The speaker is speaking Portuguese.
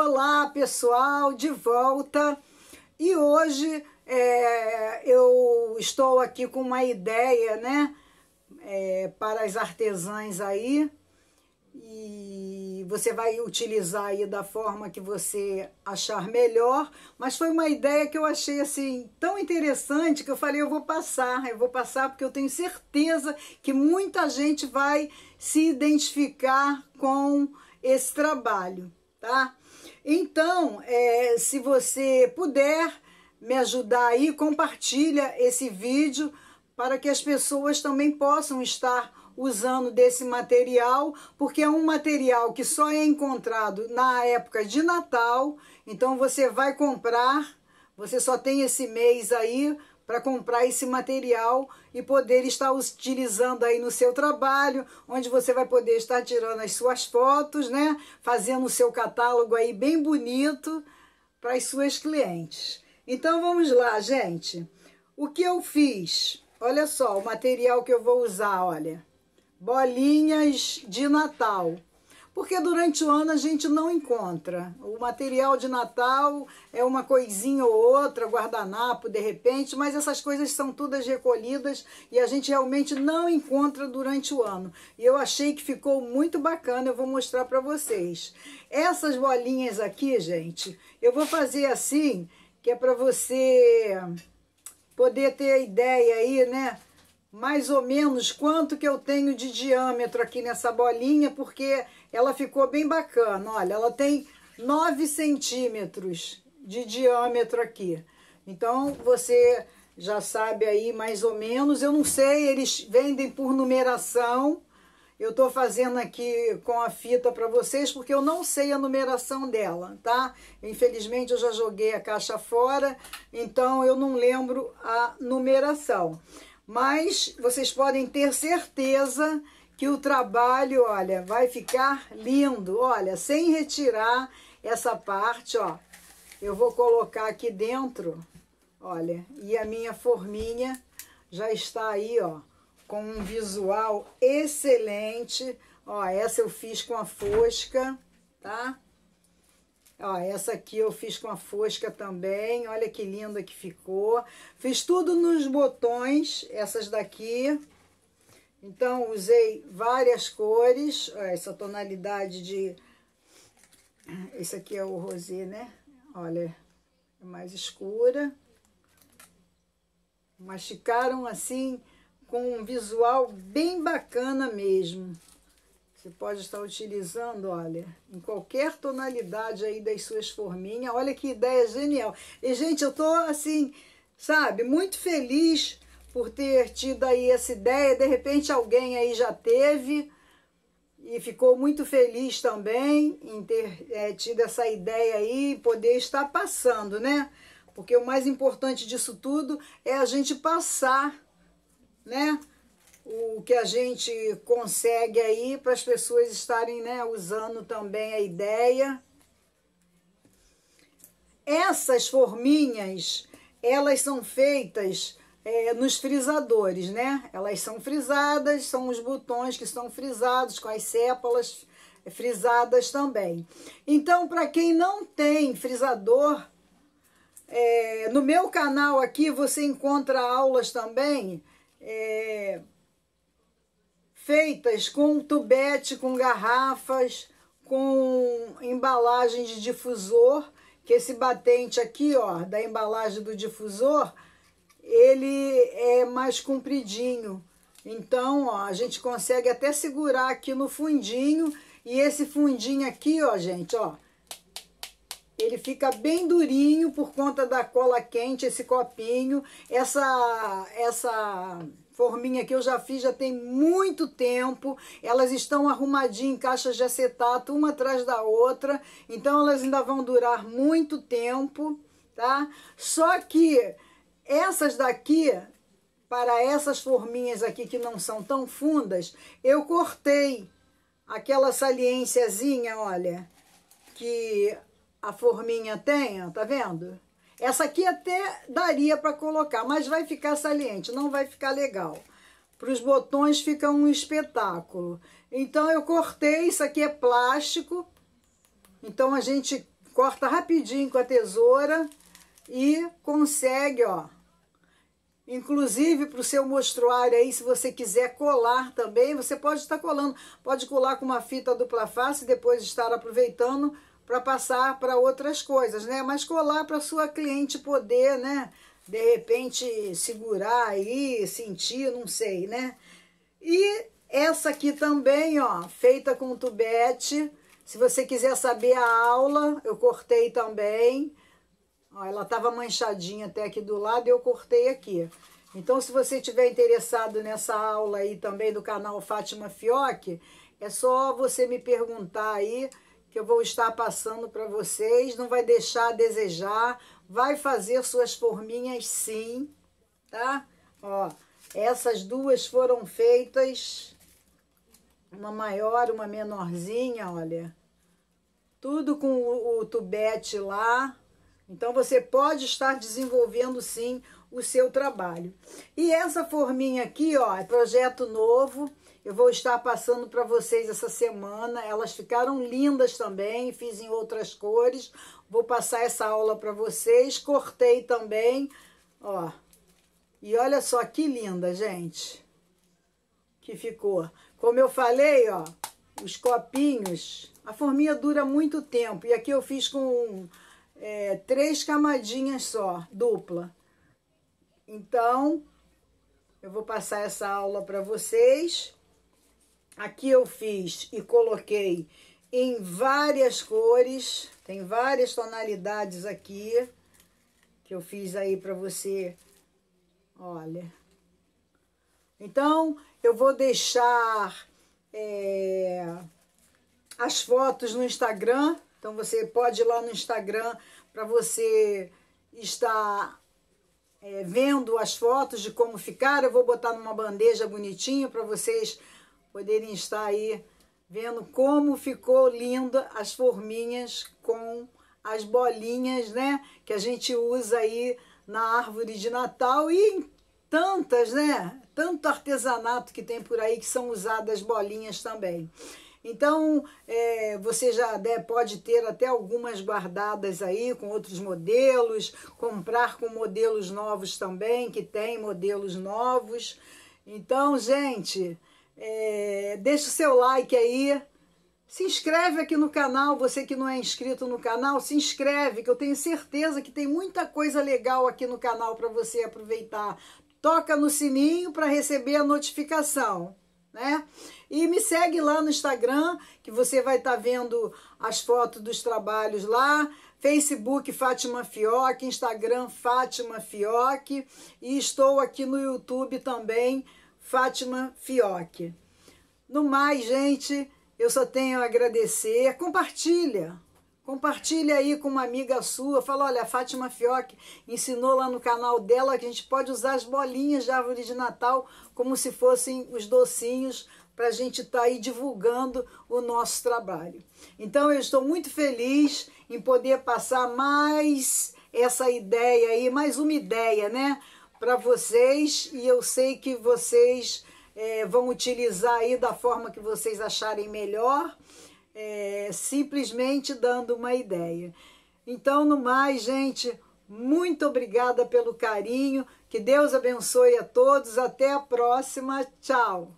Olá pessoal, de volta e hoje é, eu estou aqui com uma ideia, né, é, para as artesãs aí e você vai utilizar aí da forma que você achar melhor, mas foi uma ideia que eu achei assim tão interessante que eu falei eu vou passar, eu vou passar porque eu tenho certeza que muita gente vai se identificar com esse trabalho, tá? Então, é, se você puder me ajudar aí, compartilha esse vídeo para que as pessoas também possam estar usando desse material, porque é um material que só é encontrado na época de Natal. Então você vai comprar, você só tem esse mês aí para comprar esse material e poder estar utilizando aí no seu trabalho, onde você vai poder estar tirando as suas fotos, né? Fazendo o seu catálogo aí bem bonito para as suas clientes. Então vamos lá, gente. O que eu fiz? Olha só, o material que eu vou usar, olha. Bolinhas de Natal porque durante o ano a gente não encontra. O material de Natal é uma coisinha ou outra, guardanapo de repente, mas essas coisas são todas recolhidas e a gente realmente não encontra durante o ano. E eu achei que ficou muito bacana, eu vou mostrar para vocês. Essas bolinhas aqui, gente, eu vou fazer assim, que é para você poder ter a ideia aí, né? mais ou menos quanto que eu tenho de diâmetro aqui nessa bolinha, porque ela ficou bem bacana. Olha, ela tem 9 centímetros de diâmetro aqui. Então, você já sabe aí mais ou menos. Eu não sei, eles vendem por numeração. Eu tô fazendo aqui com a fita para vocês porque eu não sei a numeração dela, tá? Infelizmente eu já joguei a caixa fora, então eu não lembro a numeração mas vocês podem ter certeza que o trabalho, olha, vai ficar lindo. Olha, sem retirar essa parte, ó, eu vou colocar aqui dentro, olha, e a minha forminha já está aí, ó, com um visual excelente. Ó, essa eu fiz com a fosca, tá? Ó, essa aqui eu fiz com a fosca também. Olha que linda que ficou. Fiz tudo nos botões, essas daqui. Então, usei várias cores. Ó, essa tonalidade de... Esse aqui é o rosê, né? Olha, é mais escura. Mas ficaram assim com um visual bem bacana mesmo. Você pode estar utilizando, olha, em qualquer tonalidade aí das suas forminhas. Olha que ideia genial. E, gente, eu tô assim, sabe, muito feliz por ter tido aí essa ideia. De repente alguém aí já teve e ficou muito feliz também em ter é, tido essa ideia aí e poder estar passando, né? Porque o mais importante disso tudo é a gente passar, né? o que a gente consegue aí para as pessoas estarem né, usando também a ideia. Essas forminhas, elas são feitas é, nos frisadores, né? Elas são frisadas, são os botões que são frisados com as sépalas frisadas também. Então, para quem não tem frisador, é, no meu canal aqui você encontra aulas também é, feitas com tubete, com garrafas, com embalagem de difusor, que esse batente aqui, ó, da embalagem do difusor, ele é mais compridinho. Então, ó, a gente consegue até segurar aqui no fundinho, e esse fundinho aqui, ó, gente, ó, ele fica bem durinho por conta da cola quente, esse copinho. Essa, essa forminha que eu já fiz já tem muito tempo. Elas estão arrumadinhas em caixas de acetato, uma atrás da outra. Então elas ainda vão durar muito tempo, tá? Só que essas daqui, para essas forminhas aqui que não são tão fundas, eu cortei aquela saliênciazinha, olha, que a forminha tem, ó, tá vendo? Essa aqui até daria para colocar, mas vai ficar saliente, não vai ficar legal. Para os botões fica um espetáculo. Então eu cortei, isso aqui é plástico. Então a gente corta rapidinho com a tesoura e consegue, ó. Inclusive para o seu mostruário aí, se você quiser colar também, você pode estar tá colando. Pode colar com uma fita dupla face e depois estar aproveitando para passar para outras coisas, né? Mas colar para sua cliente poder, né? De repente segurar aí, sentir, não sei, né? E essa aqui também, ó, feita com tubete. Se você quiser saber a aula, eu cortei também. Ó, ela estava manchadinha até aqui do lado e eu cortei aqui. Então, se você estiver interessado nessa aula aí também do canal Fátima Fioc, é só você me perguntar aí que eu vou estar passando para vocês, não vai deixar a desejar, vai fazer suas forminhas sim, tá? Ó, essas duas foram feitas, uma maior, uma menorzinha, olha. Tudo com o, o tubete lá. Então, você pode estar desenvolvendo, sim, o seu trabalho. E essa forminha aqui, ó, é projeto novo. Eu vou estar passando para vocês essa semana. Elas ficaram lindas também, fiz em outras cores. Vou passar essa aula para vocês. Cortei também, ó. E olha só que linda, gente. Que ficou. Como eu falei, ó, os copinhos, a forminha dura muito tempo. E aqui eu fiz com é, três camadinhas só, dupla. Então, eu vou passar essa aula para vocês. Aqui eu fiz e coloquei em várias cores, tem várias tonalidades aqui que eu fiz aí para você. Olha. Então, eu vou deixar é, as fotos no Instagram. Então, você pode ir lá no Instagram para você estar é, vendo as fotos de como ficaram. Eu vou botar numa bandeja bonitinha para vocês poderem estar aí vendo como ficou linda as forminhas com as bolinhas, né? Que a gente usa aí na árvore de Natal e em tantas, né? Tanto artesanato que tem por aí que são usadas bolinhas também. Então, é, você já né, pode ter até algumas guardadas aí com outros modelos, comprar com modelos novos também, que tem modelos novos. Então, gente, é, deixa o seu like aí. Se inscreve aqui no canal, você que não é inscrito no canal, se inscreve, que eu tenho certeza que tem muita coisa legal aqui no canal para você aproveitar. Toca no sininho para receber a notificação né? E me segue lá no Instagram, que você vai estar tá vendo as fotos dos trabalhos lá. Facebook Fátima Fioc, Instagram Fátima Fioc e estou aqui no YouTube também, Fátima Fioc. No mais, gente, eu só tenho a agradecer. Compartilha, Compartilha aí com uma amiga sua, fala, olha, a Fátima Fioc ensinou lá no canal dela que a gente pode usar as bolinhas de árvore de Natal como se fossem os docinhos para a gente estar tá aí divulgando o nosso trabalho. Então eu estou muito feliz em poder passar mais essa ideia aí, mais uma ideia, né, para vocês e eu sei que vocês é, vão utilizar aí da forma que vocês acharem melhor é, simplesmente dando uma ideia. Então, no mais, gente, muito obrigada pelo carinho. Que Deus abençoe a todos. Até a próxima. Tchau.